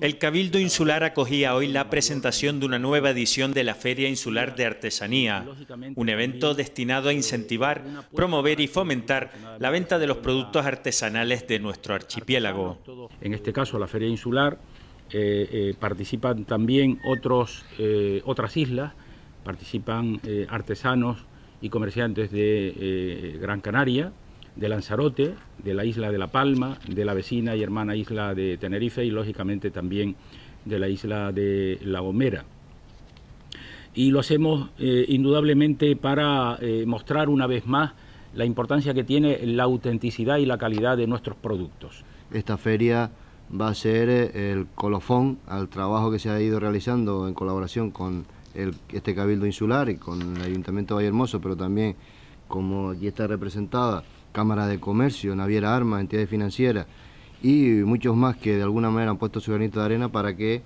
El Cabildo Insular acogía hoy la presentación de una nueva edición de la Feria Insular de Artesanía, un evento destinado a incentivar, promover y fomentar la venta de los productos artesanales de nuestro archipiélago. En este caso, la Feria Insular eh, eh, participan también otros, eh, otras islas, participan artesanos y comerciantes de Gran Canaria, de Lanzarote, de la isla de La Palma, de la vecina y hermana isla de Tenerife y lógicamente también de la isla de La Gomera. Y lo hacemos eh, indudablemente para eh, mostrar una vez más la importancia que tiene la autenticidad y la calidad de nuestros productos. Esta feria va a ser eh, el colofón al trabajo que se ha ido realizando en colaboración con este Cabildo Insular y con el Ayuntamiento de hermoso pero también como aquí está representada ...cámara de comercio, Naviera Armas, entidades financieras y muchos más que de alguna manera han puesto su granito de arena para que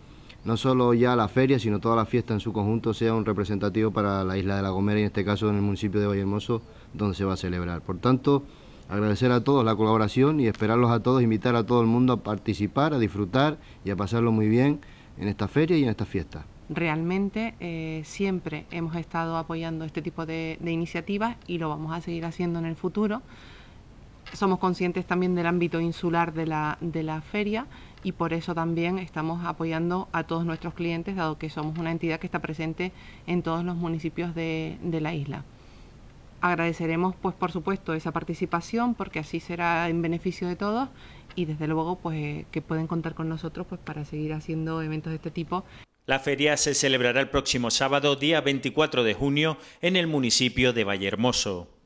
no solo ya la feria, sino toda la fiesta en su conjunto sea un representativo para la isla de La Gomera y en este caso en el municipio de Vallehermoso, donde se va a celebrar. Por tanto, agradecer a todos la colaboración y esperarlos a todos, invitar a todo el mundo a participar, a disfrutar y a pasarlo muy bien en esta feria y en esta fiesta. Realmente eh, siempre hemos estado apoyando este tipo de iniciativas y lo vamos a seguir haciendo en el futuro somos conscientes también del ámbito insular de la, feria y por eso también estamos apoyando a todos nuestros clientes, dado que somos una entidad que está presente en todos los municipios de, la isla. Agradeceremos, pues por supuesto, esa participación, porque así será en beneficio de todos y desde luego pues, eh, que pueden contar con nosotros pues, para seguir haciendo eventos de este tipo. La feria se celebrará el próximo sábado, día 24 de junio, en el municipio de Vallehermoso.